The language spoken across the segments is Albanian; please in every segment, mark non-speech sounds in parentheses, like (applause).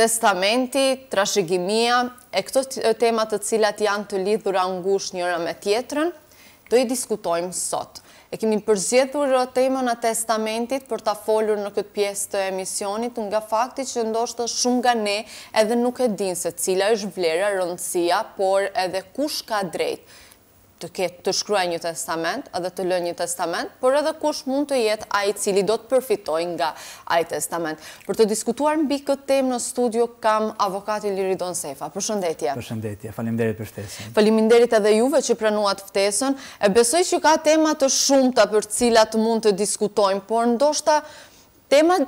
testamenti, trashegimia, e këto temat të cilat janë të lidhura ngush njëra me tjetërën, do i diskutojmë sot. E kemi përzjedhur uh, temën a testamentit për ta folur në këtë pjesë të emisionit nga fakti që ndoshtë shumë nga ne edhe nuk e din se cila është vlerë, rëndësia, por edhe kush ka drejtë të ketë të shkruaj një testament edhe të lën një testament, por edhe kush mund të jetë ai cili do të përfitoj nga ai testament. Për të diskutuar mbi këtë temë në studio kam avokati Liridon Sefa. Përshëndetje. Përshëndetje, faleminderit për ftesën. Faleminderit edhe juve që pranuat ftesën. E besoj që ka tema të shumta për të cilat mund të diskutojmë, por ndoshta tema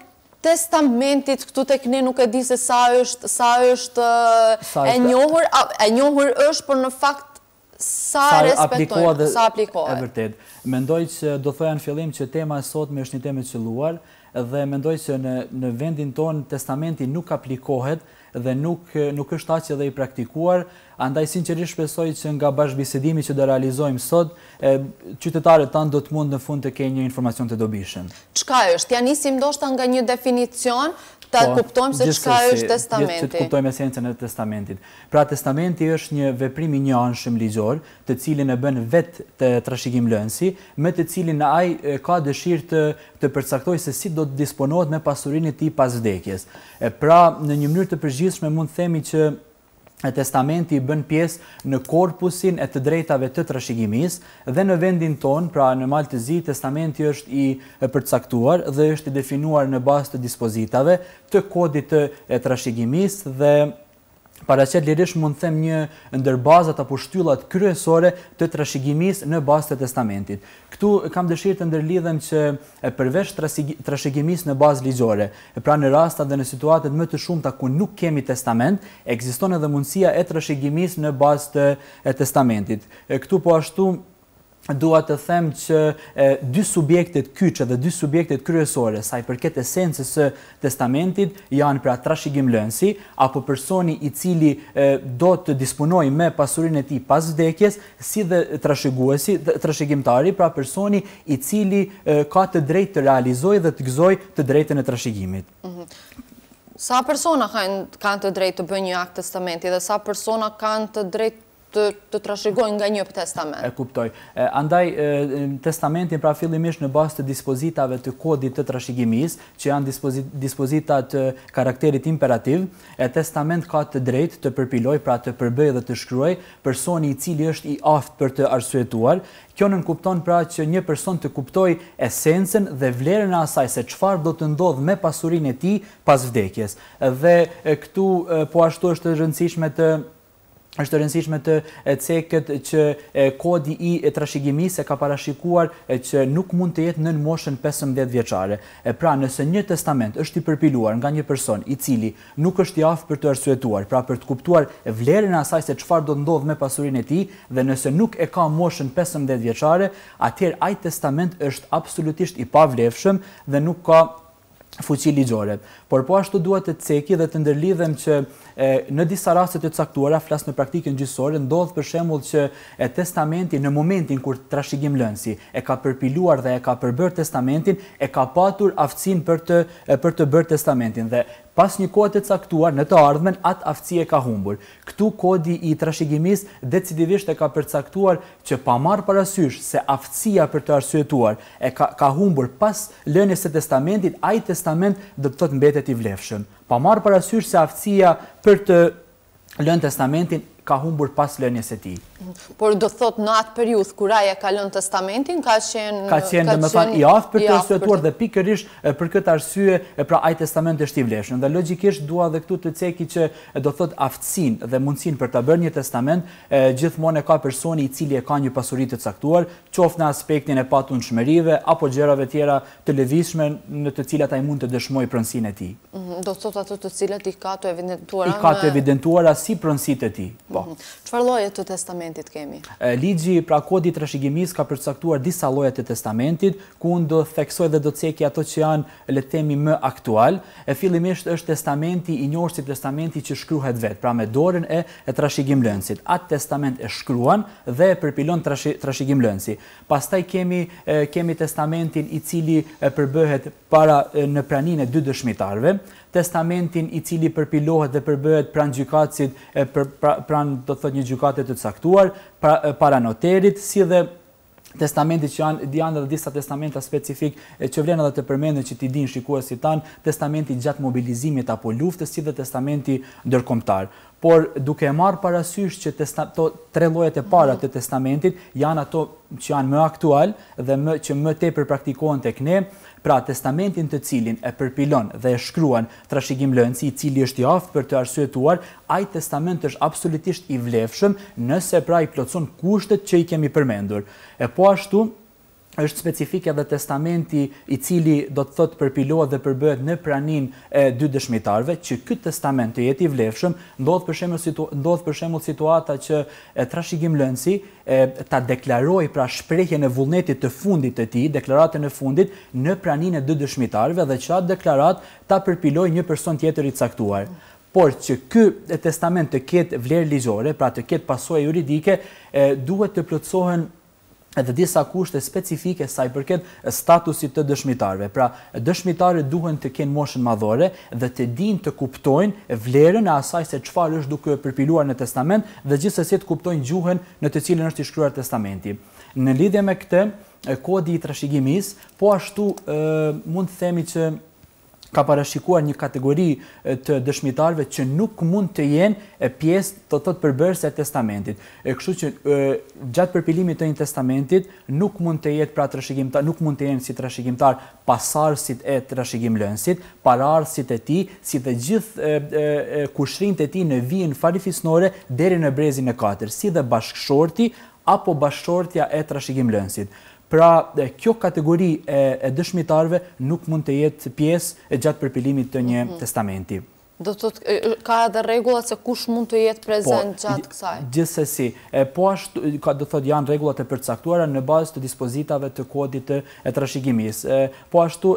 testamentit këtu tek ne nuk e di se sa është sa është e njohur, e njohur është, por në fakt sa aplikohet sa aplikohet. E vërtet. Mendoj që do thoja në fillim që tema e sot me është një temë që luar dhe mendoj që në vendin ton testamenti nuk aplikohet dhe nuk është ta që dhe i praktikuar, andaj sinqerisht shpesoj që nga bashkëbisedimi që dhe realizojmë sot, qytetarët tanë do të mund në fund të kejnë një informacion të dobishën. Qka është? Ja nisim do shta nga një definicion, ta po, kuptojmë se çka është testamenti. Ne që të kuptojmë esencën e testamentit. Pra testamenti është një veprim i një anshëm ligjor, të cilin e bën vetë të trashikim lënësi, me të cilin ai ka dëshirë të të përcaktojë se si do të disponohet me pasurinë e tij pas vdekjes. pra në një mënyrë të përgjithshme mund të themi që e testamenti bën pjesë në korpusin e të drejtave të trashëgimisë dhe në vendin ton, pra në Maltëzi testamenti është i përcaktuar dhe është i definuar në bazë të dispozitave të kodit të trashëgimisë dhe para se lirish mund të them një ndër bazat apo shtyllat kryesore të trashëgimisë në bazë të testamentit. Ktu kam dëshirë të ndërlidhem që përveç trashëgimisë në bazë ligjore, pra në rasta dhe në situatet më të shumta ku nuk kemi testament, ekziston edhe mundësia e trashëgimisë në bazë të testamentit. E këtu po ashtu dua të them që e, dy subjektet kyçe dhe dy subjektet kryesore sa i përket esencës së testamentit janë pra trashëgim lënësi apo personi i cili e, do të disponoj me pasurinë e tij pas vdekjes si dhe trashëguesi trashëgimtari pra personi i cili e, ka të drejtë të realizojë dhe të gëzojë të drejtën e trashëgimit. Mhm. Sa persona kanë kanë të drejtë të bëjnë një akt testamenti dhe sa persona kanë të drejtë të trashegojnë nga një për testament. E kuptoj. Andaj, testamentin pra fillimish në bas të dispozitave të kodit të trashegimis, që janë dispozitat karakterit imperativ, e testament ka të drejt të përpiloj, pra të përbëj dhe të shkryoj, personi i cili është i aftë për të arsuetuar, Kjo nënkupton pra që një person të kuptoj esensën dhe vlerën asaj se qfar do të ndodh me pasurin e ti pas vdekjes. Dhe këtu po ashtu është të rëndësishme të është të rëndësishme të cekët që kodi i e trashigimi se ka parashikuar që nuk mund të jetë nën moshën 15 vjeqare. Pra nëse një testament është i përpiluar nga një person i cili nuk është i afë për të arsuetuar, pra për të kuptuar vlerën asaj se qëfar do të ndodhë me pasurin e ti, dhe nëse nuk e ka moshën 15 vjeqare, atjerë ajtë testament është absolutisht i pavlefshëm dhe nuk ka fuqi ligjore. Por po ashtu duhet të ceki dhe të ndërlidhem që në disa raste të caktuara flas në praktikën gjyqësore ndodh për shembull që e testamenti në momentin kur trashëgim lënësi e ka përpiluar dhe e ka përbër testamentin, e ka patur aftësinë për të për të bërë testamentin dhe pas një kohë të caktuar në të ardhmen atë aftësi ka humbur. Ktu kodi i trashëgimisë decidivisht e ka përcaktuar që pa marr parasysh se aftësia për të arsuetuar e ka ka humbur pas lënies së testamentit, ai testament do të thotë mbetet i vlefshëm. Pa marr parasysh se aftësia për të lënë testamentin ka humbur pas lënjes e tij. Por do thot në atë periudhë kur ai e ka lënë testamentin, ka qenë ka qenë thot i aftë për të sëtuar dhe pikërisht për këtë arsye e pra ai testament është i vlefshëm. Dhe logjikisht dua edhe këtu të ceki që do thot aftësinë dhe mundsinë për ta bërë një testament, gjithmonë e ka personi i cili e ka një pasuri të caktuar, qoftë në aspektin e patundshmërive apo gjërave tjera të lëvizshme në të cilat ai mund të dëshmoj pronësinë e tij. Mhm, do thot ato të cilat i ka të evidentuara. I ka të evidentuara si pronësitë e tij. Qëfar po. mhm. loje të testamentit kemi? Ligi pra kodi të rëshigimis ka përcaktuar disa loje të testamentit, ku në do theksoj dhe do cekja ato që janë le temi më aktual. E fillimisht është testamenti i njërë si testamenti që shkryhet vetë, pra me dorën e të rëshigim lënsit. Atë testament e shkryhan dhe e përpilon të rëshigim lënsi. Pastaj kemi testamentin i cili përbëhet para në pranin e dy dëshmitarve, testamentin i cili përpilohet dhe përbëhet pran gjukatësit, pra, pran të thot një gjukatët të caktuar, pra, para noterit, si dhe testamentit që janë dianë dhe disa testamenta specifik që vrena dhe të përmendën që ti din shikua si tanë, testamentit gjatë mobilizimit apo luftës, si dhe testamentit dërkomtarë por duke e marë parasysh që të tre lojët e para të testamentit janë ato që janë më aktual dhe më, që më te përpraktikohen të këne, pra testamentin të cilin e përpilon dhe e shkruan trashigim lënësi i cili është i aftë për të arsuetuar, ajë testament është absolutisht i vlefshëm nëse pra i plotson kushtet që i kemi përmendur. E po ashtu, është specifike dhe testamenti i cili do të thotë përpilohet dhe përbëhet në pranin e dy dëshmitarve, që këtë testament të jetë i vlefshëm, ndodhë për shembull situata që trashigim lënësi ta deklaroj pra shprehjen e vullnetit të fundit të ti, deklaratën e fundit, në pranin e dy dëshmitarve dhe që atë deklarat ta përpiloj një person tjetër i caktuar. Por që këtë testament të ketë vlerë ligjore, pra të ketë pasoj juridike, duhet të plotësohen edhe disa kushte specifike sa i përket statusit të dëshmitarve. Pra, dëshmitarët duhen të kenë moshën madhore dhe të dinë të kuptojnë vlerën e asaj se çfarë është duke përpiluar në testament dhe gjithsesi të kuptojnë gjuhën në të cilën është i shkruar testamenti. Në lidhje me këtë, kodi i trashëgimisë, po ashtu mund të themi që ka parashikuar një kategori të dëshmitarve që nuk mund të jenë e pjesë të të të përbërse e testamentit. E kështu që gjatë përpilimit të një testamentit nuk mund të jetë pra të rëshikimtar, nuk mund të jenë si të rëshikimtar pasarësit e të rëshikim lënsit, pararësit e ti, si të gjithë kushrin të ti në vijin farifisnore deri në brezin e katër, si dhe bashkëshorti apo bashkëshortja e të rëshikim lënsit pra kjo kategori e dëshmitarve nuk mund të jetë pjesë e gjatë përpilimit të një mhm. testamenti. Do të ka edhe regullat se kush mund të jetë prezent po, gjatë kësaj? Gjithsesi. e po ashtë, ka do të janë regullat e përcaktuara në bazë të dispozitave të kodit të e të rëshigimis. Po ashtu,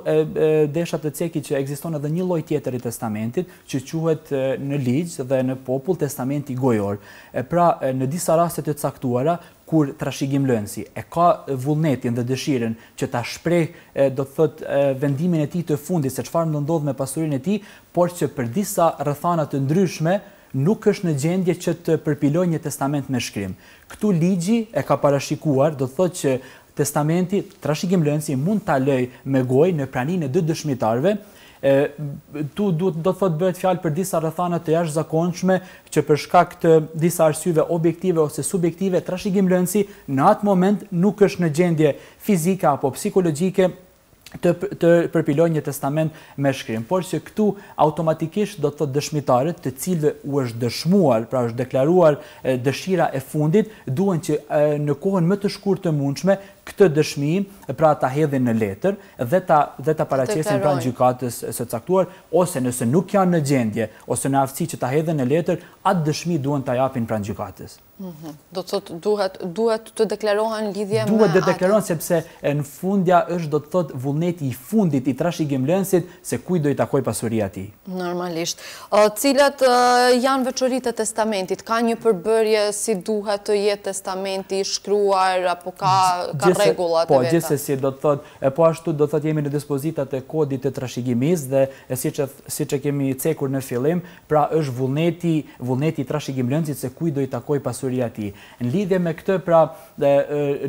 deshat të ceki që egziston edhe një loj tjetër i testamentit, që quhet në ligjë dhe në popull testamenti gojor. Pra, në disa rastet të caktuara, kur trashigim lënësi, e ka vullnetin dhe dëshiren që ta shprej, do të thot, vendimin e ti të fundi, se qëfar më ndodhë me pasurin e ti, por që për disa rëthanat të ndryshme, nuk është në gjendje që të përpiloj një testament me shkrim. Këtu ligji e ka parashikuar, do të thot që testamenti, trashigim lënësi, mund të aloj me goj në pranin e dë dëshmitarve, tu duhet do të thotë bëhet fjalë për disa rrethana të jashtëzakonshme që për shkak të disa arsyeve objektive ose subjektive trashëgim lëndsi në atë moment nuk është në gjendje fizike apo psikologjike të të përpiloj një testament me shkrim. Por që këtu automatikisht do të thotë dëshmitarët, të cilëve u është dëshmuar, pra është deklaruar dëshira e fundit, duhen që në kohën më të shkur të mundshme këtë dëshmi, pra ta hedhin në letër dhe ta paracesin paraqesin në gjykatës së caktuar, ose nëse nuk janë në gjendje, ose në aftësi që ta hedhin në letër, atë dëshmi duhen ta japin pra në gjykatës. Mhm. Do të thot, duhet të deklerohen lidhje me atë? Duhet të deklerohen, sepse në fundja është do të thot vullneti i fundit, i trash se kuj do i takoj pasuria ti. Normalisht. Cilat janë veçoritë e testamentit? Ka një përbërje si duhet të jetë testamenti shkruar, apo ka regullat e po, veta. Po, gjithse si do të thot, e po ashtu do të thot jemi në dispozitat e kodit të trashigimis dhe si që kemi cekur në filim, pra është vullneti trashigim lëndësit se kuj do i takoj pasuria ti. Në lidhje me këtë, pra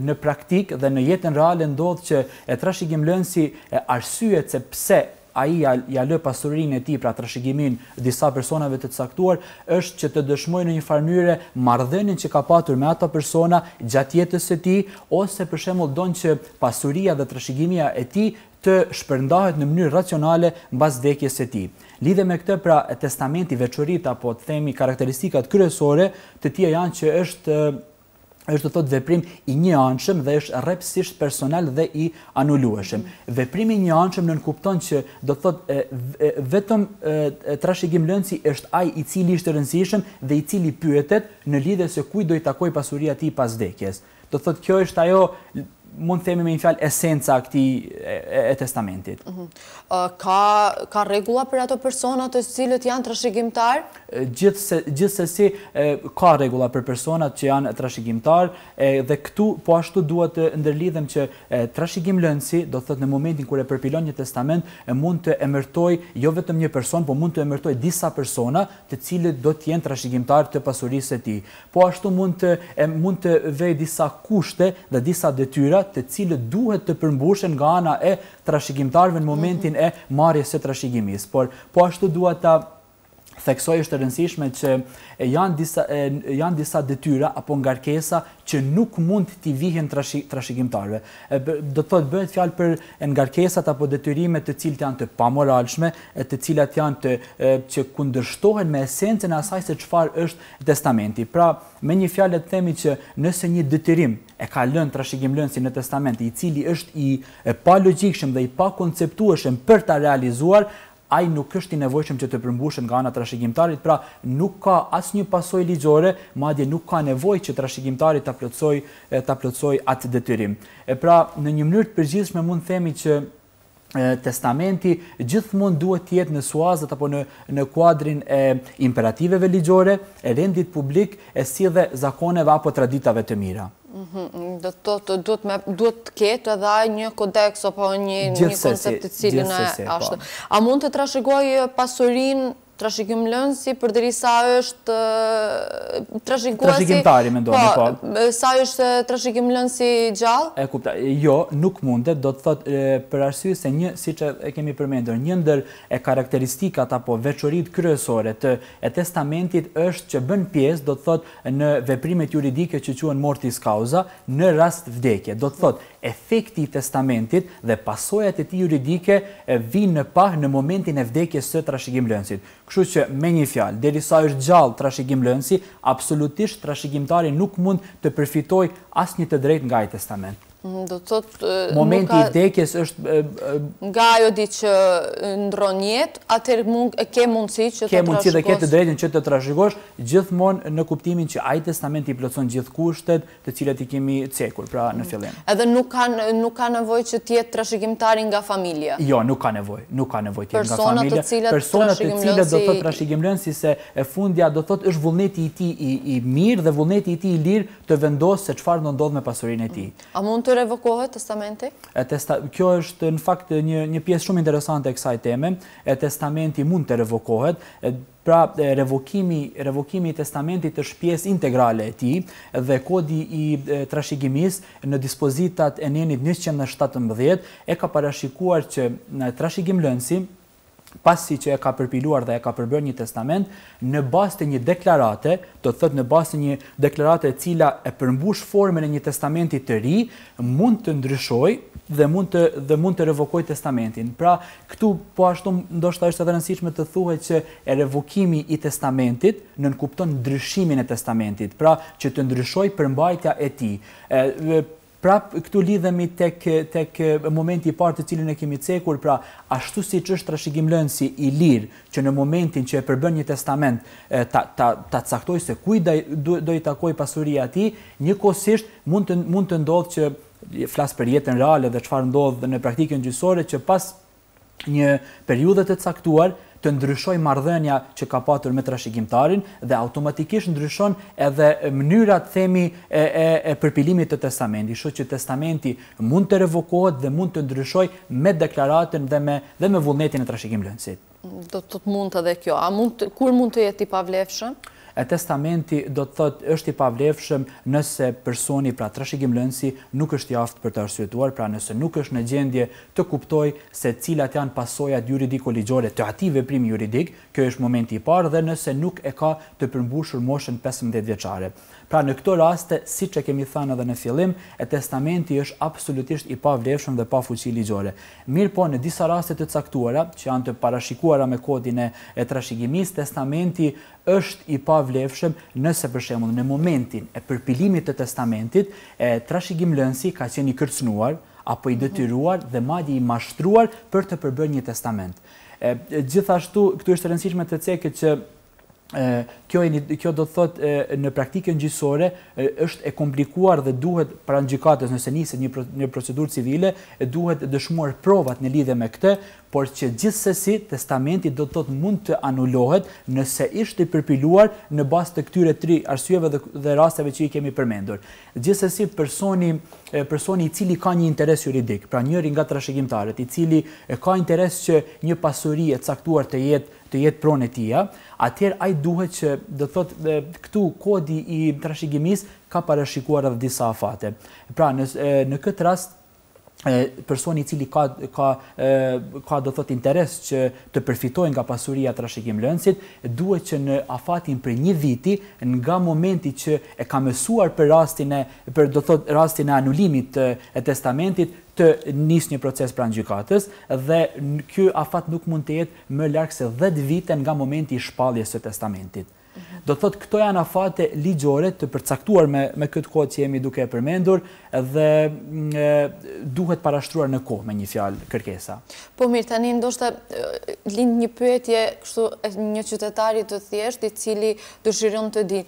në praktik dhe në jetën reale ndodhë që trashigim e arsyet se pse a ja, ja lë pasurin e ti pra të rëshigimin disa personave të caktuar, është që të dëshmoj në një farmyre mardhenin që ka patur me ata persona gjatë jetës e ti, ose për shemull donë që pasuria dhe të rëshigimia e ti të shpërndahet në mënyrë racionale në bas dekjes e ti. Lidhe me këtë pra testamenti veqërit apo të themi karakteristikat kryesore të tia janë që është është të thotë veprim i një anëshëm dhe është repsisht personal dhe i anulueshëm. Veprimi një anëshëm në nënkupton që do të thotë vetëm trashegim lënësi është aj i cili ishte rënësishëm dhe i cili pyetet në lidhe se kuj do i takoj pasuria ti pasdekjes. Do të thotë kjo është ajo mund themi me një fjalë esenca e këtij e testamentit. Ëh. Mhm. Ka ka rregulla për ato persona të cilët janë trashëgimtar? se gjithsesi ka rregulla për personat që janë trashëgimtar dhe këtu po ashtu duhet të ndërlidhem që lënësi, do thotë në momentin kur e përpilon një testament, e mund të emërtoj jo vetëm një person, por mund të emërtoj disa persona të cilët do të jenë të pasurisë së tij. Po ashtu mund të mund të disa kushte dhe disa detyra gjërat të cilët duhet të përmbushen nga ana e trashëgimtarëve në momentin e marjes e marrjes së por po ashtu dua ta theksoj është të rëndësishme që janë disa janë disa detyra apo ngarkesa që nuk mund t'i vihen trashëgimtarëve. Do të thotë bëhet fjalë për ngarkesat apo detyrimet të cilat janë të pamoralshme, e të cilat janë të që kundërshtohen me esencën e asaj se çfarë është testamenti. Pra, me një fjalë të themi që nëse një detyrim e ka lënë trashëgim lënësi në testament, i cili është i pa logjikshëm dhe i pa konceptueshëm për ta realizuar, ai nuk është i nevojshëm që të përmbushet nga ana trashëgimtarit, pra nuk ka asnjë pasojë ligjore, madje nuk ka nevojë që trashëgimtari ta plotësoj ta atë detyrim. E pra, në një mënyrë të përgjithshme mund të themi që testamenti gjithmonë duhet të jetë në suazët apo në në kuadrin e imperativeve ligjore, e rendit publik, e si dhe zakoneve apo traditave të mira. Mhm, Dhe të të duhet me, duhet të ketë edhe një kodeks, apo një, një të cilin e ashtë. A mund të trashegoj pasurin trashikim lënësi, përderi sa është trashikuasi... Trashikimtari, me ndonë, po. po sa është trashikim si gjallë? E kupta, jo, nuk mundet, do të thotë për arsy se një, si që e kemi përmendur, një ndër e karakteristikat apo veqorit kryesore të e testamentit është që bën pjesë, do të thotë, në veprimet juridike që quen mortis kauza, në rast vdekje. Do të thotë, efekti i testamentit dhe pasojat e tij juridike e vinë në pah në momentin e vdekjes së lënsit. Kështu që me një fjalë, derisa është gjallë lënsi, absolutisht trashëgimtari nuk mund të përfitojë asnjë të drejtë nga ai testament. Mm, do të thotë... Momenti i dekjes është... Nga jo di që ndron jetë, atër ke mundësi që të trashikosh. Ke mundësi dhe ke të drejtën që të trashikosh, gjithmonë në kuptimin që ajtë testament i plëson gjithë kushtet të cilat i kemi cekur, pra në fillim. Mm. Edhe nuk ka nevoj që tjetë trashikimtari nga familja. Jo, nuk ka nevoj, nuk ka nevoj tjetë nga familja. Personat të cilat trashikim lënë si se e fundja do thotë është vullneti i ti i mirë dhe vullneti i ti i lirë të vendosë se qëfar në ndodhë me pasurin e ti. Mm. A mund të revokohet testamenti? Kjo është në fakt një pjesë shumë interesante e kësaj teme, e testamenti mund të revokohet, pra revokimi testamentit të shpjes integrale e ti dhe kodi i trashigimis në dispozitat e njenit 117 e ka parashikuar që në trashigim lënsi, pasi që e ka përpiluar dhe e ka përbër një testament, në bastë një deklarate, të thëtë në bastë një deklarate cila e përmbush formën e një testamentit të ri, mund të ndryshoj dhe mund të, mund të revokoj testamentin. Pra, këtu po ashtu ndoshta është edhe nësishme të thuhe që e revokimi i testamentit në nënkupton ndryshimin e testamentit, pra që të ndryshoj përmbajtja e ti. E, Pra, këtu lidhemi tek tek momenti i parë të cilin e kemi cekur, pra ashtu siç është trashëgim lënsi i lirë që në momentin që e përbën një testament të ta ta ta caktoj se kujt do i takoj pasuria ti, njëkohësisht mund të mund të ndodhë që flas për jetën reale dhe çfarë ndodh në praktikën gjyqësore që pas një periudhe të caktuar të ndryshoj marrëdhënia që ka patur me trashikimtarin dhe automatikisht ndryshon edhe mënyrat themi e, e, e përpilimit të testamenti, shu që testamenti mund të revokohet dhe mund të ndryshoj me deklaratën dhe me, dhe me vullnetin e trashikim Do të mund të dhe kjo, a mund të, kur mund të jeti pavlefshëm? e testamenti do të thot është i pavlefshëm nëse personi pra të rëshikim lënsi nuk është jaftë për të arsuetuar, pra nëse nuk është në gjendje të kuptoj se cilat janë pasojat juridiko ligjore të ati veprim juridik, kjo është momenti i parë dhe nëse nuk e ka të përmbushur moshën 15 vjeqare. Pra në këto raste, si që kemi thënë edhe në fillim, e testamenti është absolutisht i pa vlefshëm dhe pa fuqi ligjore. Mirë po në disa raste të caktuara, që janë të parashikuara me kodin e trashigimis, testamenti është i pa vlefshëm nëse për në momentin e përpilimit të testamentit, e trashigim lënsi ka qeni kërcnuar, apo i mhm. dëtyruar dhe madje i mashtruar për të përbër një testament. Gjithashtu, këtu është rëndësishme të ceket që kjo, kjo do të thotë në praktikën gjithësore është e komplikuar dhe duhet pra në gjikatës nëse njëse një procedur civile, duhet dëshmuar provat në lidhe me këte, por që gjithsesi testamenti do të thotë mund të anulohet nëse ishte përpiluar në bazë të këtyre tri arsyeve dhe rasteve që i kemi përmendur. Gjithsesi personi, personi i cili ka një interes juridik, pra njëri nga trashëgimtarët, i cili ka interes që një pasuri e caktuar të jetë të jetë pronë e tia, atëherë ai duhet që do thotë këtu kodi i trashëgimisë ka parashikuar edhe disa afate. Pra në në këtë rast personi cili ka, ka, ka do thot interes që të përfitojnë nga pasuria të rashikim duhet që në afatin për një viti, nga momenti që e ka mësuar për rastin e, për do thot rastin e anulimit të e testamentit, të nisë një proces pranë gjykatës dhe kjo afat nuk mund të jetë më larkë se 10 vite nga momenti i shpalljes së testamentit. Do të thotë këto janë afate ligjore të përcaktuar me me këtë kohë që jemi duke e përmendur dhe mm, duhet parashtruar në kohë me një fjalë kërkesa. Po mirë tani ndoshta lind një pyetje kështu një qytetari të thjesht i cili dëshiron të di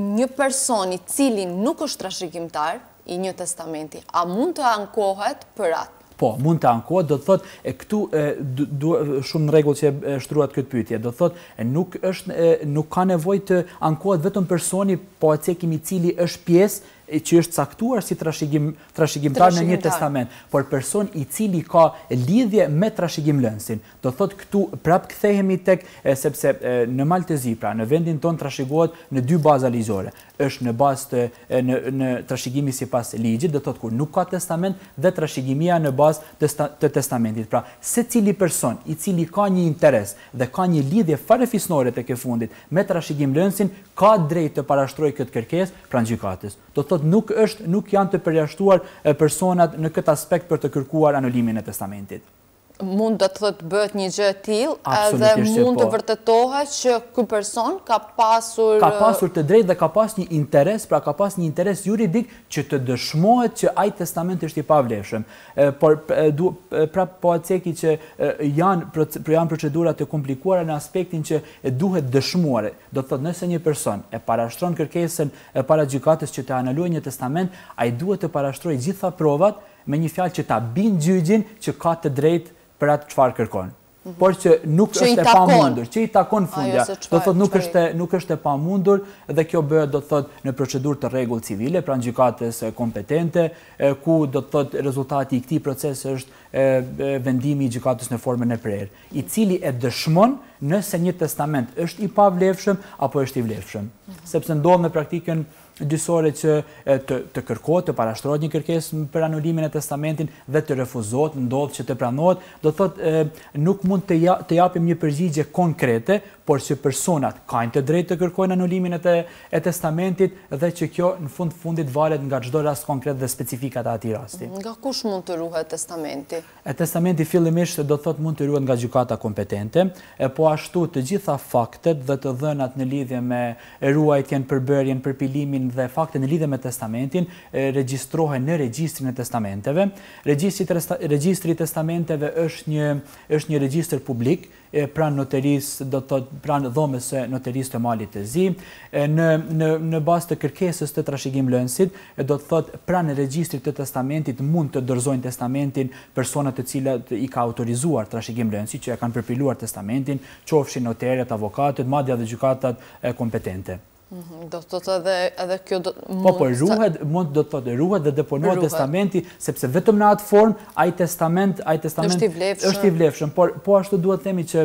një personi i cili nuk është trashëgimtar i një testamenti a mund të ankohet për atë? Po, mund të ankohet, do të thotë e këtu e, du, du, shumë në rregull që e shtruat këtë pyetje. Do të thotë nuk është e, nuk ka nevojë të ankohet vetëm personi, po atë që i cili është pjesë që është caktuar si trashigimtar në një testament, por person i cili ka lidhje me trashigim lënsin. Do thot këtu prap këthejemi tek, sepse në Maltezi, pra në vendin ton trashigohet në dy baza ligjore, është në bazë të në trashigimi si pas ligjit, do thot kur nuk ka testament dhe trashigimia në bazë të testamentit. Pra, se cili person i cili ka një interes dhe ka një lidhje farefisnore të ke fundit me trashigim lënsin, ka drejt të parashtroj këtë kërkes pra në gjikatës. Do thot thot nuk është, nuk janë të përjashtuar personat në këtë aspekt për të kërkuar anulimin e testamentit mund të të të bët një gjë t'il, dhe mund të po. vërtetohet që këm person ka pasur... Ka pasur të drejt dhe ka pas një interes, pra ka pas një interes juridik që të dëshmohet që ajtë testament është i pavleshëm. Por, pra po atë që janë procedurat të komplikuara në aspektin që duhet dëshmohet. Do të thotë nëse një person e parashtron kërkesën e para gjykatës që të analuaj një testament, ajtë duhet të parashtroj gjitha provat me një fjalë që ta bin gjygjin që ka të drejtë për atë qëfar kërkon. Mhm. Por që nuk është e pa mundur, që i takon fundja, do të thotë nuk është e pa mundur dhe kjo bëhet do të thotë në procedur të regullë civile, pra në gjykatës kompetente, ku do të thotë rezultati i këti proces është vendimi i gjykatës në formën e prerë, i cili e dëshmon nëse një testament është i pavlefshëm apo është i vlefshëm, mhm. sepse ndodhë në praktikën disore që të, të kërkohet, të parashtrojt një kërkesë për anulimin e testamentin dhe të refuzohet, ndodh që të pranohet, do thotë nuk mund të të japim një përgjigje konkrete, por që personat kanë të drejtë të kërkojnë anulimin e, të, testamentit dhe që kjo në fund fundit varet nga çdo rast konkret dhe specifikat e atij rasti. Nga kush mund të ruhet testamenti? E testamenti fillimisht do thotë mund të ruhet nga gjykata kompetente, e po ashtu të gjitha faktet dhe të dhënat në lidhje me ruajtjen, përbërjen, përpilimin dhe fakte në lidhe me testamentin regjistrohen në regjistrin e testamenteve. Regjistri testamenteve është një është një regjistër publik pranë noteris, do të pranë dhomës së noteris të malit të zi në në në bazë të kërkesës të trashëgim lënësit do të thotë pranë regjistrit të testamentit mund të dorëzojnë testamentin persona të cilat i ka autorizuar trashëgim lënësi që e kanë përpiluar testamentin qofshin noteret avokatët madje edhe gjykatat kompetente Mhm, do të të dhe edhe kjo do të... Po, po, ruhet, mund do të të ruhet dhe deponohet testamenti, sepse vetëm në atë form, ajë testament, ajë testament... është i vlefshëm. po ashtu duhet themi që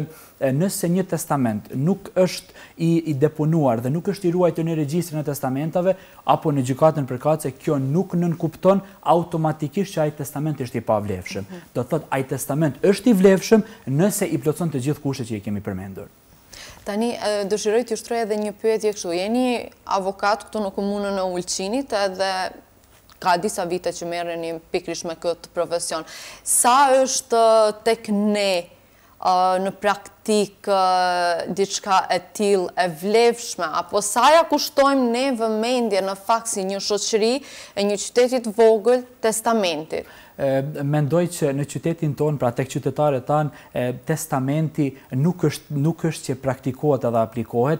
nëse një testament nuk është i deponuar dhe nuk është i ruajtë në regjistrën e testamentave, apo në gjykatën përkace, kjo nuk nënkupton automatikisht që ajë testament është i pavlefshëm. Mhm. Do të të ajë testament është i vlefshëm nëse i plotëson të gjithë kushe që i kemi përmendur. Tani, dëshiroj të ushtroj edhe një pyetje kështu. Jeni avokat këtu në komunën në Ulqinit edhe ka disa vite që merë një pikrish me këtë profesion. Sa është tek ne në praktik diçka e til e vlevshme, apo sa ja kushtojmë ne vëmendje në faksi një shoqëri e një qytetit vogël testamentit? mendoj që në qytetin tonë, pra tek qytetare tanë, testamenti nuk është që praktikohet edhe aplikohet,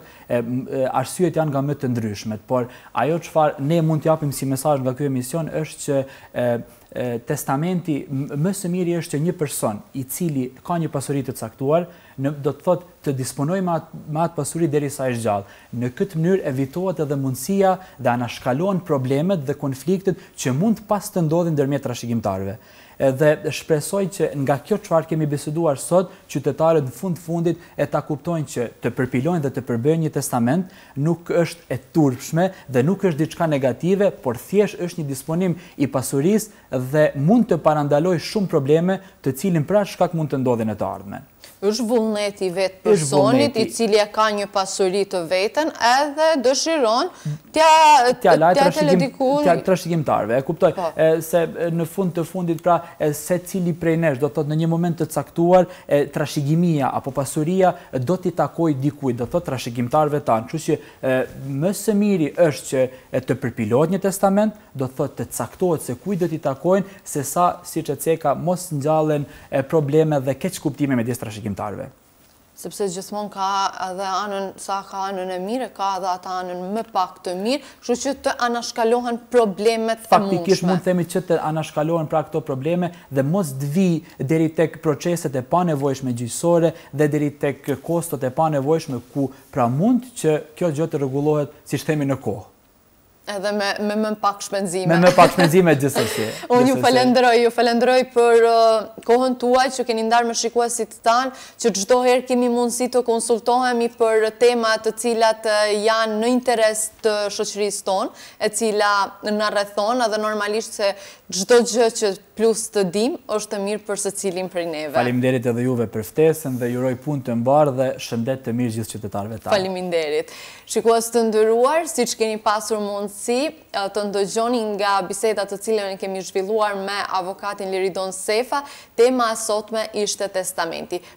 arsyet janë nga më të ndryshmet, por ajo që farë ne mund të japim si mesaj nga kjoj emision është që testamenti më së miri është që një person i cili ka një pasurit të caktuar, do të thotë të disponoj ma atë pasurit dheri sa është gjallë. Në këtë mënyrë evitohet edhe mundësia dhe anashkalohen problemet dhe konfliktet që mund pas të ndodhin dërmjet rashikimtarve. Dhe shpresoj që nga kjo qëfar kemi beseduar sot, qytetarët në fund fundit e ta kuptojnë që të përpilojnë dhe të përbëjnë një testament nuk është e turpshme dhe nuk është diçka negative, por thjesht është një disponim i pasuris dhe mund të parandaloj shumë probleme të cilin pra shkak mund të ndodhin e të ardhmenë është vullnet i vetë personit, i cilja ka një pasurit të vetën, edhe dëshiron tja teledikur... Tja të rëshqimtarve, e kuptoj, po. se në fund të fundit pra, se cili prej nesh, do të thotë në një moment të caktuar, të rëshqimia apo pasuria, do t'i takoj dikuj, do të thotë të rëshqimtarve tanë, që që më së miri është që të përpilot një testament, do të thotë të caktuar se kuj do t'i takojnë, se sa, si që ceka, mos në probleme dhe keq kuptime me disë të shikimtarve. Sepse gjithmonë ka edhe anën sa ka anën e mirë, ka edhe ata anën më pak të mirë, kështu që të anashkalohen problemet të mundshme. Faktikisht mund të themi që të anashkalohen pra këto probleme dhe mos të vi deri tek proceset e panevojshme gjyqësore dhe deri tek kostot e panevojshme ku pra mund që kjo gjë të rregullohet siç themi në kohë. Edhe me me më pak shpenzime. Me më pak shpenzime (laughs) gjithsesi. Unë ju falenderoj, ju falenderoj për uh, kohën tuaj që keni ndarë me shikuesit tan, që çdo herë kemi mundësi të konsultohemi për tema të cilat uh, janë në interes të shoqërisë tonë, e cila na rrethon, edhe normalisht se çdo gjë që plus të dim, është të mirë për së cilin për neve. Faliminderit edhe juve për ftesën dhe juroj punë të mbarë dhe shëndet të mirë gjithë qytetarve ta. Faliminderit. Shikuas të ndëruar, si që keni pasur mundësi, të ndëgjoni nga bisetat të cilën kemi zhvilluar me avokatin Liridon Sefa, tema asotme ishte testamenti.